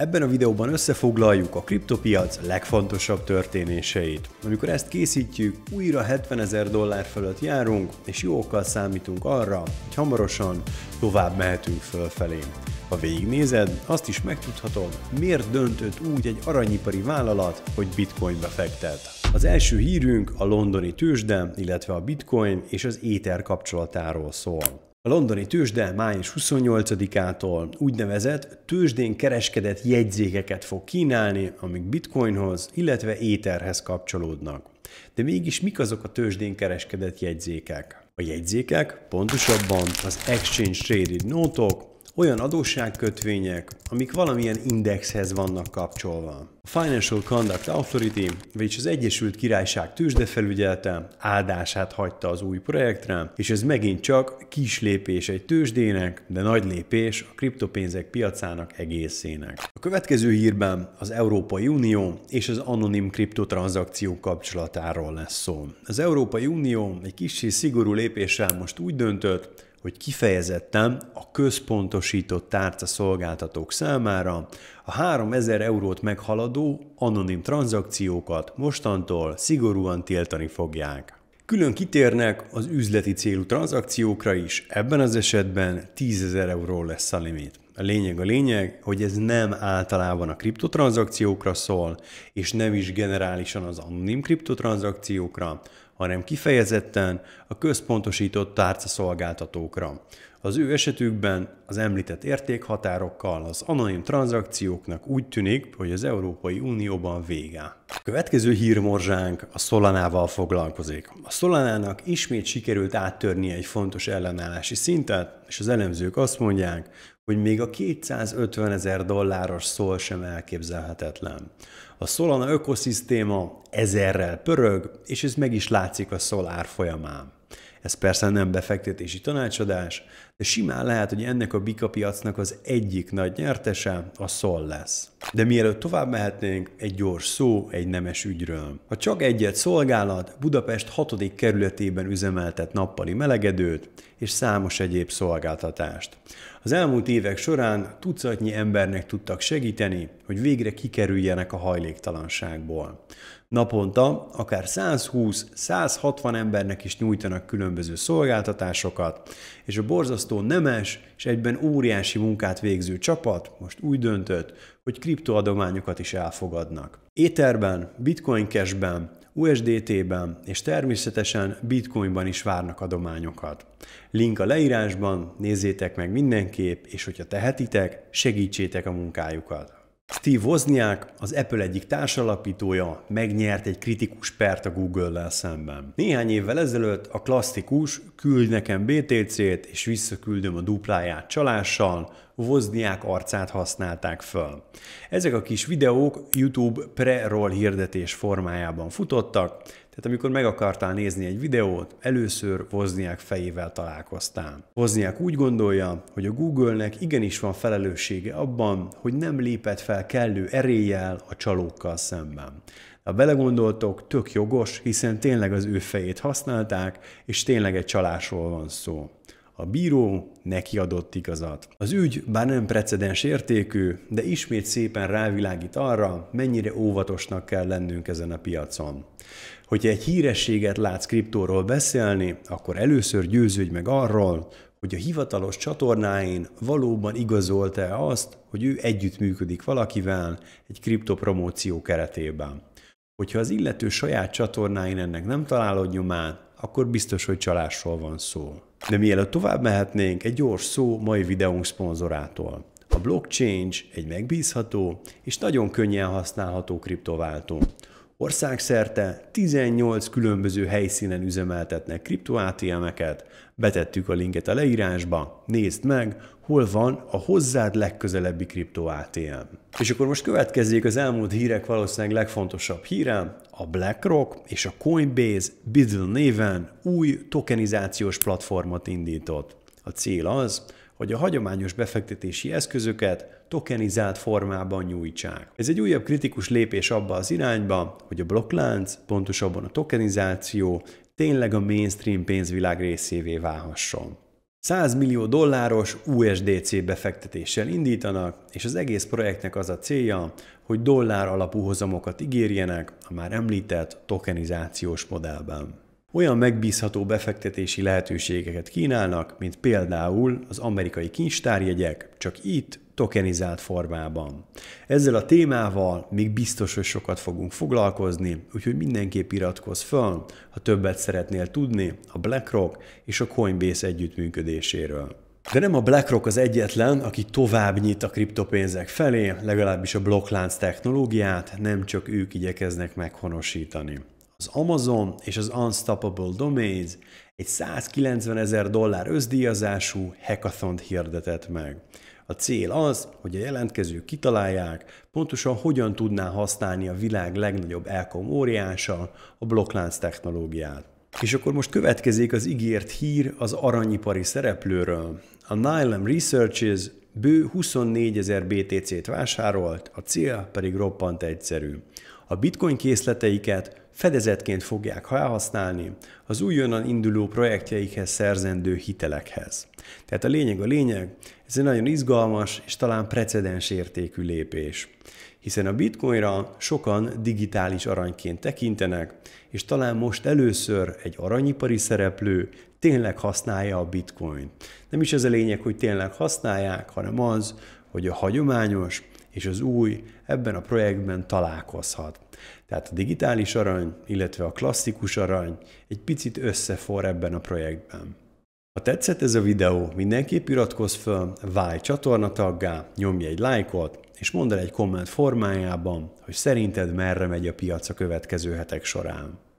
Ebben a videóban összefoglaljuk a kriptopiac legfontosabb történéseit. Amikor ezt készítjük, újra 70 ezer dollár fölött járunk, és jókkal számítunk arra, hogy hamarosan tovább mehetünk fölfelé. Ha végignézed, azt is megtudhatod, miért döntött úgy egy aranyipari vállalat, hogy bitcoinbe fektet. Az első hírünk a londoni tőzsde, illetve a bitcoin és az éter kapcsolatáról szól. A londoni tőzsde május 28-ától úgynevezett tőzsdén kereskedett jegyzékeket fog kínálni, amik bitcoinhoz, illetve éterhez kapcsolódnak. De mégis mik azok a tőzsdén kereskedett jegyzékek? A jegyzékek, pontosabban az Exchange Traded Notok, olyan adósságkötvények, amik valamilyen indexhez vannak kapcsolva. A Financial Conduct Authority, vagyis az Egyesült Királyság tőzsdefelügyelete áldását hagyta az új projektre, és ez megint csak kis lépés egy tőzsdének, de nagy lépés a kriptopénzek piacának egészének. A következő hírben az Európai Unió és az anonim kriptotranszakció kapcsolatáról lesz szó. Az Európai Unió egy kicsi szigorú lépéssel most úgy döntött, hogy kifejezetten a központosított tárca szolgáltatók számára a 3000 eurót meghaladó anonim tranzakciókat mostantól szigorúan tiltani fogják. Külön kitérnek az üzleti célú tranzakciókra is, ebben az esetben 10.000 euró lesz a limit. A lényeg a lényeg, hogy ez nem általában a kriptotranzakciókra szól, és nem is generálisan az anonim kriptotranzakciókra, hanem kifejezetten a központosított tárcaszolgáltatókra. Az ő esetükben az említett értékhatárokkal az anonim tranzakcióknak úgy tűnik, hogy az Európai Unióban vége. Következő hírmorzsánk a Solanával foglalkozik. A Solanának ismét sikerült áttörni egy fontos ellenállási szintet, és az elemzők azt mondják, hogy még a 250 ezer dolláros szól sem elképzelhetetlen. A Solana ökoszisztéma ezerrel pörög, és ez meg is látszik a szolár árfolyamán. Ez persze nem befektetési tanácsadás, de simán lehet, hogy ennek a bika piacnak az egyik nagy nyertese a szol lesz. De mielőtt tovább mehetnénk, egy gyors szó egy nemes ügyről. A csak egyet szolgálat Budapest 6. kerületében üzemeltet nappali melegedőt és számos egyéb szolgáltatást. Az elmúlt évek során tucatnyi embernek tudtak segíteni, hogy végre kikerüljenek a hajléktalanságból. Naponta akár 120-160 embernek is nyújtanak különböző szolgáltatásokat, és a borzasztó nemes és egyben óriási munkát végző csapat most úgy döntött, hogy kriptoadományokat is elfogadnak. Éterben, Bitcoin Cashben, USDT-ben és természetesen Bitcoinban is várnak adományokat. Link a leírásban, nézzétek meg mindenképp, és hogyha tehetitek, segítsétek a munkájukat. Steve Wozniak, az Apple egyik társalapítója, megnyert egy kritikus pert a Google-lel szemben. Néhány évvel ezelőtt a klasszikus küld nekem BTC-t és visszaküldöm a dupláját csalással, Wozniak arcát használták föl. Ezek a kis videók YouTube pre-roll hirdetés formájában futottak, tehát amikor meg akartál nézni egy videót, először Vozniák fejével találkoztál. Vozniák úgy gondolja, hogy a Google-nek igenis van felelőssége abban, hogy nem lépett fel kellő eréllyel a csalókkal szemben. Ha belegondoltok, tök jogos, hiszen tényleg az ő fejét használták, és tényleg egy csalásról van szó. A bíró neki adott igazat. Az ügy bár nem precedens értékű, de ismét szépen rávilágít arra, mennyire óvatosnak kell lennünk ezen a piacon. Hogyha egy hírességet látsz kriptóról beszélni, akkor először győződj meg arról, hogy a hivatalos csatornáin valóban igazolta-e azt, hogy ő együttműködik valakivel egy kriptopromóció keretében. Hogyha az illető saját csatornáin ennek nem találod nyomát, akkor biztos, hogy csalásról van szó. De mielőtt tovább mehetnénk, egy gyors szó mai videónk szponzorától. A Blockchain egy megbízható és nagyon könnyen használható kriptováltó. Országszerte 18 különböző helyszínen üzemeltetnek kripto ATM-eket. Betettük a linket a leírásba, nézd meg, hol van a hozzád legközelebbi kripto ATM. És akkor most következzék az elmúlt hírek valószínűleg legfontosabb híre, a BlackRock és a Coinbase Biddle néven új tokenizációs platformot indított. A cél az, hogy a hagyományos befektetési eszközöket tokenizált formában nyújtsák. Ez egy újabb kritikus lépés abba az irányba, hogy a blokklánc, pontosabban a tokenizáció tényleg a mainstream pénzvilág részévé válhasson. 100 millió dolláros USDC befektetéssel indítanak, és az egész projektnek az a célja, hogy dollár alapú hozamokat ígérjenek a már említett tokenizációs modellben olyan megbízható befektetési lehetőségeket kínálnak, mint például az amerikai kincstárjegyek, csak itt tokenizált formában. Ezzel a témával még biztos, hogy sokat fogunk foglalkozni, úgyhogy mindenképp iratkozz fel, ha többet szeretnél tudni a BlackRock és a Coinbase együttműködéséről. De nem a BlackRock az egyetlen, aki tovább nyit a kriptopénzek felé, legalábbis a blokklánc technológiát nem csak ők igyekeznek meghonosítani. Az Amazon és az Unstoppable Domains egy 190 ezer dollár özdíjazású hackathon hirdetett meg. A cél az, hogy a jelentkezők kitalálják, pontosan hogyan tudná használni a világ legnagyobb elkom óriása, a blokklánc technológiát. És akkor most következik az ígért hír az aranyipari szereplőről. A Nylem Researches Bő 24 ezer BTC-t vásárolt, a cél pedig roppant egyszerű. A bitcoin készleteiket fedezetként fogják felhasználni az újonnan induló projektjeikhez szerzendő hitelekhez. Tehát a lényeg a lényeg, ez egy nagyon izgalmas és talán precedens értékű lépés. Hiszen a bitcoinra sokan digitális aranyként tekintenek, és talán most először egy aranyipari szereplő tényleg használja a bitcoin. Nem is ez a lényeg, hogy tényleg használják, hanem az, hogy a hagyományos és az új ebben a projektben találkozhat. Tehát a digitális arany, illetve a klasszikus arany egy picit összefor ebben a projektben. Ha tetszett ez a videó, mindenképp iratkozz fel, válj taggá, nyomj egy lájkot, és mondd el egy komment formájában, hogy szerinted merre megy a piac a következő hetek során.